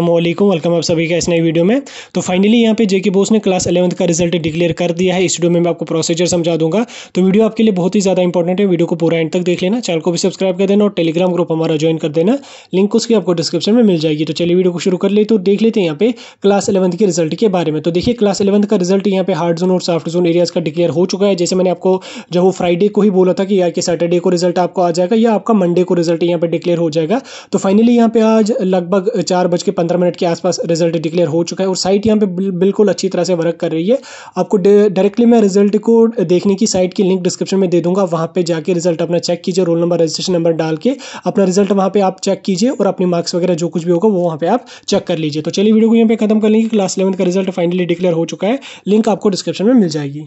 अल्लाम वेलकम आप सभी का इस नई वीडियो में तो फाइनली यहाँ पे जेके बोस ने क्लास अलेवंथ का रिजल्ट डिक्लेयर कर दिया है इस वीडियो में मैं आपको प्रोसीजर समझा दूंगा तो वीडियो आपके लिए बहुत ही ज़्यादा इंपॉर्टेंट है वीडियो को पूरा एंड तक देख लेना चैनल को भी सब्सक्राइब कर देना और टेलीग्राम ग्रुप हमारा ज्वाइन कर देना लिंक उसकी आपको डिस्क्रिप्शन में मिल जाएगी तो चलिए वीडियो को शुरू कर ले तो देख लेते हैं यहाँ पे क्लास इलेवंथ के रिजल्ट के बारे में तो देखिए क्लास इलेवंथ का रिजल्ट यहाँ पे हार्ड जोन और सॉफ्ट जोन एरियाज का डिक्लेयर हो चुका है जैसे मैंने आपको जब वो फ्राइडे को ही बोला था कि यार कि सैटरडे को रिजल्ट आपको आ जाएगा या आपका मंडे को रिजल्ट यहाँ पे डिक्लेयर हो जाएगा तो फाइनली यहाँ पे आज लगभग चार बज के पंद्रह मिनट के आसपास रिजल्ट डिक्लेयर हो चुका है और साइट यहाँ पे बिल्कुल अच्छी तरह से वर्क कर रही है आपको डायरेक्टली मैं रिजल्ट को देखने की साइट की लिंक डिस्क्रिप्शन में दे दूंगा वहाँ पे जाके रिजल्ट अपना चेक कीजिए रोल नंबर रजिस्ट्रेशन नंबर डाल के अपना रिजल्ट वहाँ पे आप चेक कीजिए और अपनी मार्क्स वगैरह जो कुछ भी होगा वो वहाँ पे आप चेक कर लीजिए तो चलिए वीडियो को यहाँ पे खत्म कर लेंगे क्लास इलेवन का रिजल्ट फाइनली डिक्लेयर हो चुका है लिंक आपको डिस्क्रिप्शन में मिल जाएगी